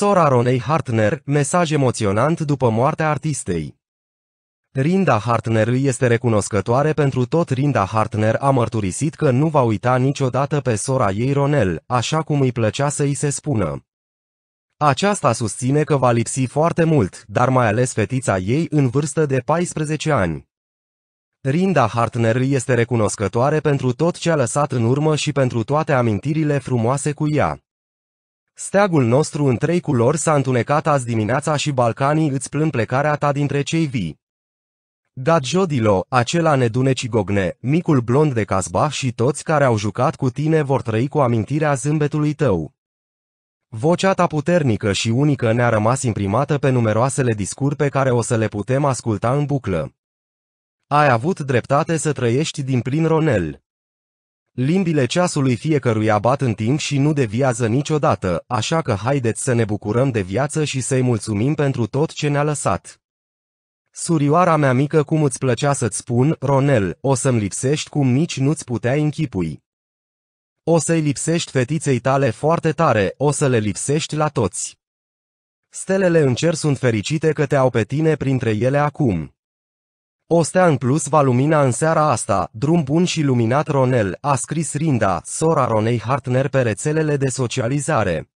Sora Ronei Hartner, mesaj emoționant după moartea artistei. Rinda Hartner îi este recunoscătoare pentru tot Rinda Hartner a mărturisit că nu va uita niciodată pe sora ei Ronel, așa cum îi plăcea să îi se spună. Aceasta susține că va lipsi foarte mult, dar mai ales fetița ei în vârstă de 14 ani. Rinda Hartner îi este recunoscătoare pentru tot ce a lăsat în urmă și pentru toate amintirile frumoase cu ea. Steagul nostru în trei culori s-a întunecat azi dimineața și Balcanii îți plâng plecarea ta dintre cei vii. Dat Jodilo, acela neduneci gogne, micul blond de casba și toți care au jucat cu tine vor trăi cu amintirea zâmbetului tău. Vocea ta puternică și unică ne-a rămas imprimată pe numeroasele discuri pe care o să le putem asculta în buclă. Ai avut dreptate să trăiești din plin ronel. Limbile ceasului fiecăruia bat în timp și nu deviază niciodată, așa că haideți să ne bucurăm de viață și să-i mulțumim pentru tot ce ne-a lăsat. Surioara mea mică cum îți plăcea să-ți spun, Ronel, o să-mi lipsești cum nici nu-ți putea închipui. O să-i lipsești fetiței tale foarte tare, o să le lipsești la toți. Stelele în cer sunt fericite că te au pe tine printre ele acum. O stea în plus va lumina în seara asta, drum bun și luminat Ronel, a scris Rinda, sora Ronei Hartner pe rețelele de socializare.